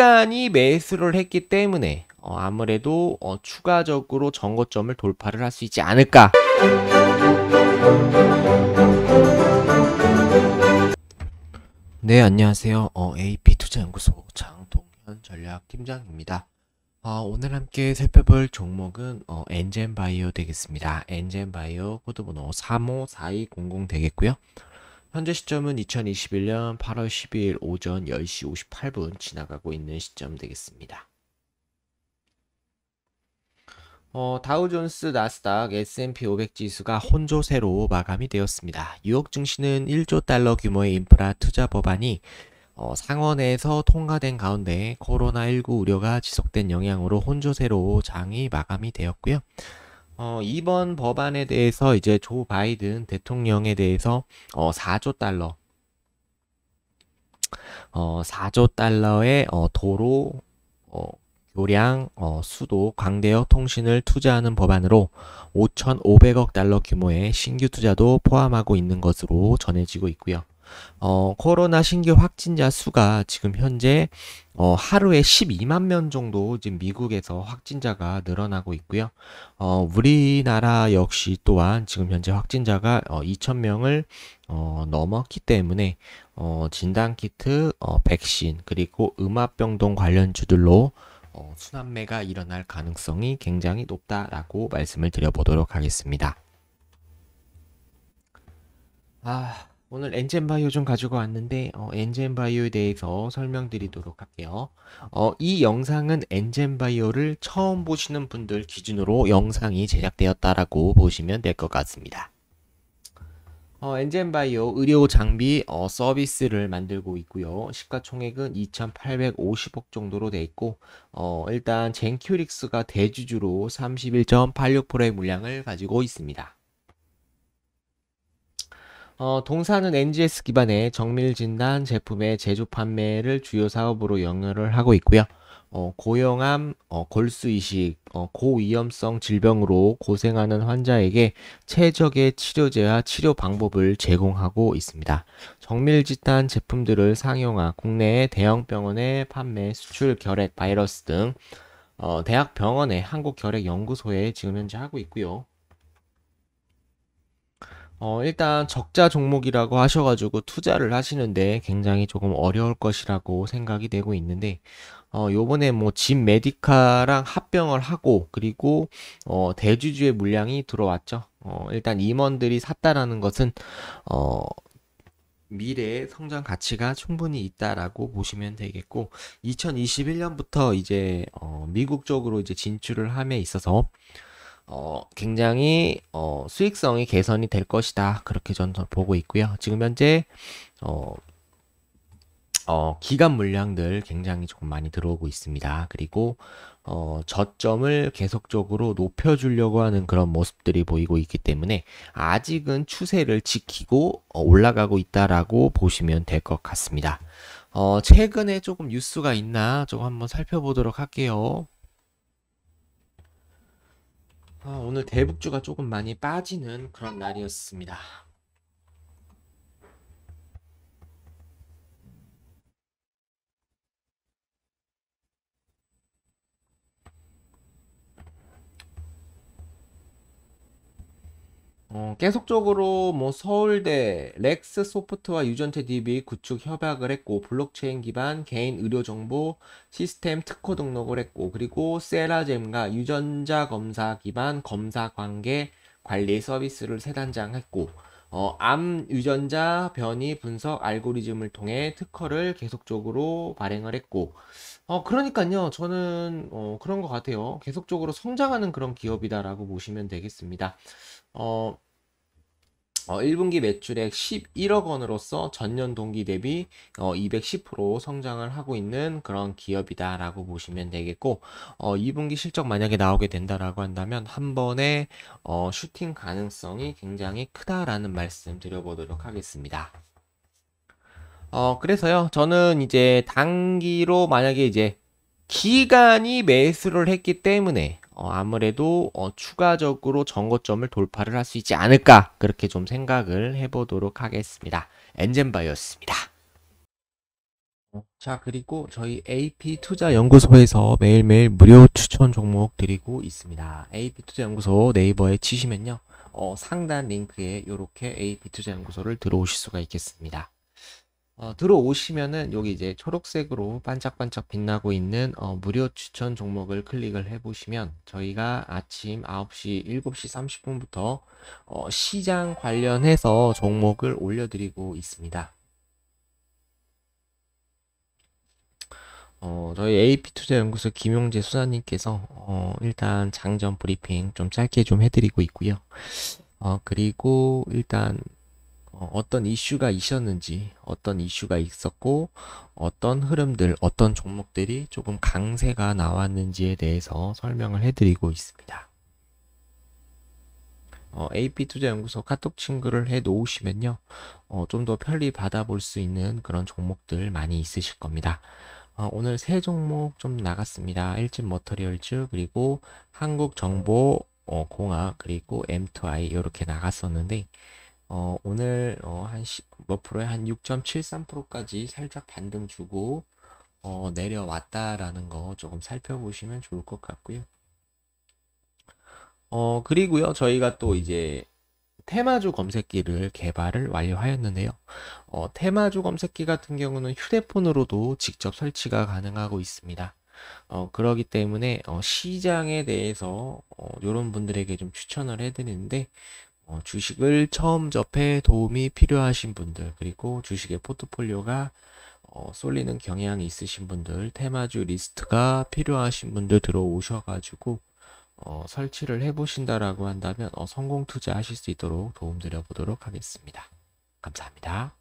약간이 매수를 했기 때문에 어, 아무래도 어, 추가적으로 전고점을 돌파를 할 수 있지 않을까. 네, 안녕하세요. 어, AP투자연구소 장동현 전략팀장입니다. 어, 오늘 함께 살펴볼 종목은 어, 엔젠바이오 되겠습니다. 엔젠바이오 코드번호 354200 되겠고요. 현재 시점은 2021년 8월 12일 오전 10시 58분 지나가고 있는 시점 되겠습니다. 어, 다우존스, 나스닥, S&P 500 지수가 혼조세로 마감이 되었습니다. 뉴욕 증시는 1조 달러 규모의 인프라 투자 법안이 어, 상원에서 통과된 가운데 코로나19 우려가 지속된 영향으로 혼조세로 장이 마감이 되었고요. 어, 이번 법안에 대해서 이제 조 바이든 대통령에 대해서 어, 4조 달러 어, 4조 달러의 어, 도로 어, 요량, 어, 수도, 광대역 통신을 투자하는 법안으로 5,500억 달러 규모의 신규 투자도 포함하고 있는 것으로 전해지고 있고요. 어, 코로나 신규 확진자 수가 지금 현재 어, 하루에 12만 명 정도 지금 미국에서 확진자가 늘어나고 있고요. 어, 우리나라 역시 또한 지금 현재 확진자가 어, 2천 명을 어, 넘었기 때문에 어, 진단 키트, 어, 백신 그리고 음압병동 관련주들로 어, 순환매가 일어날 가능성이 굉장히 높다라고 말씀을 드려보도록 하겠습니다. 아. 오늘 엔젠바이오 좀 가지고 왔는데 어, 엔젠바이오에 대해서 설명드리도록 할게요. 어, 이 영상은 엔젠바이오를 처음 보시는 분들 기준으로 영상이 제작되었다라고 보시면 될 것 같습니다. 어, 엔젠바이오 의료 장비 어, 서비스를 만들고 있고요. 시가총액은 2,850억 정도로 돼 있고 어, 일단 젠큐릭스가 대주주로 31.86%의 물량을 가지고 있습니다. 어, 동사는 NGS 기반의 정밀 진단 제품의 제조 판매를 주요 사업으로 영위을 하고 있고요. 어, 고형암, 어, 골수 이식, 어, 고위험성 질병으로 고생하는 환자에게 최적의 치료제와 치료 방법을 제공하고 있습니다. 정밀 진단 제품들을 상용화, 국내의 대형 병원의 판매, 수출, 결핵, 바이러스 등 어, 대학 병원의 한국결핵연구소에 지금 현재 하고 있고요. 어, 일단 적자 종목이라고 하셔가지고 투자를 하시는데 굉장히 조금 어려울 것이라고 생각이 되고 있는데, 어, 요번에 뭐진 메디카랑 합병을 하고, 그리고, 어, 대주주의 물량이 들어왔죠. 어, 일단 임원들이 샀다라는 것은, 어, 미래의 성장 가치가 충분히 있다라고 보시면 되겠고 2021년부터 이제 어 미국 쪽으로 이제 진출을 함에 있어서 어, 굉장히 어, 수익성이 개선이 될 것이다. 그렇게 저는 보고 있고요. 지금 현재 어, 어, 기간 물량들 굉장히 조금 많이 들어오고 있습니다. 그리고 어, 저점을 계속적으로 높여주려고 하는 그런 모습들이 보이고 있기 때문에 아직은 추세를 지키고 어, 올라가고 있다라고 보시면 될 것 같습니다. 어, 최근에 조금 뉴스가 있나 조금 한번 살펴보도록 할게요. 아, 오늘 대북주가 조금 많이 빠지는 그런 날이었습니다. 어, 계속적으로 뭐 서울대, 렉스 소프트와 유전체 DB 구축 협약을 했고 블록체인 기반 개인 의료 정보 시스템 특허 등록을 했고 그리고 세라젬과 유전자 검사 기반 검사 관계 관리 서비스를 세 단장 했고 어, 암 유전자 변이 분석 알고리즘을 통해 특허를 계속적으로 발행을 했고 어, 그러니까요. 저는 어, 그런 것 같아요. 계속적으로 성장하는 그런 기업이다라고 보시면 되겠습니다. 어, 어, 1분기 매출액 11억 원으로서 전년 동기 대비 어, 210% 성장을 하고 있는 그런 기업이다라고 보시면 되겠고 어, 2분기 실적 만약에 나오게 된다라고 한다면 한 번에 어, 슈팅 가능성이 굉장히 크다라는 말씀 드려보도록 하겠습니다. 어, 그래서요. 저는 이제 단기로 만약에 이제 기간이 매수를 했기 때문에 어, 아무래도 어, 추가적으로 전고점을 돌파를 할 수 있지 않을까 그렇게 좀 생각을 해보도록 하겠습니다. 엔젠바이였습니다. 자 그리고 저희 AP투자연구소에서 매일매일 무료 추천 종목 드리고 있습니다. AP투자연구소 네이버에 치시면요. 어, 상단 링크에 이렇게 AP투자연구소를 들어오실 수가 있겠습니다. 어, 들어오시면은 여기 이제 초록색으로 반짝반짝 빛나고 있는 어, 무료 추천 종목을 클릭을 해보시면 저희가 아침 9시, 7시 30분부터 어, 시장 관련해서 종목을 올려드리고 있습니다. 어, 저희 AP투자연구소 김용재 수사님께서 어, 일단 장전 브리핑 좀 짧게 좀 해드리고 있고요. 어, 그리고 일단 어, 어떤 이슈가 있었는지, 어떤 이슈가 있었고, 어떤 흐름들, 어떤 종목들이 조금 강세가 나왔는지에 대해서 설명을 해드리고 있습니다. 어, AP투자연구소 카톡 친구를 해 놓으시면요, 어, 좀더 편리 받아볼 수 있는 그런 종목들 많이 있으실 겁니다. 어, 오늘 세 종목 좀 나갔습니다. 일진 머터리얼즈, 그리고 한국정보공학, 그리고 M2I 이렇게 나갔었는데, 어, 오늘 어, 한몇 프로에 한 6.73%까지 살짝 반등 주고 어, 내려왔다라는 거 조금 살펴보시면 좋을 것 같고요. 어, 그리고요, 저희가 또 이제 테마주 검색기를 개발을 완료하였는데요. 어, 테마주 검색기 같은 경우는 휴대폰으로도 직접 설치가 가능하고 있습니다. 어, 그러기 때문에 어, 시장에 대해서 이런 어, 분들에게 좀 추천을 해드리는데 어, 주식을 처음 접해 도움이 필요하신 분들, 그리고 주식의 포트폴리오가 어, 쏠리는 경향이 있으신 분들, 테마주 리스트가 필요하신 분들 들어오셔가지고 어, 설치를 해보신다라고 한다면 어, 성공 투자하실 수 있도록 도움드려 보도록 하겠습니다. 감사합니다.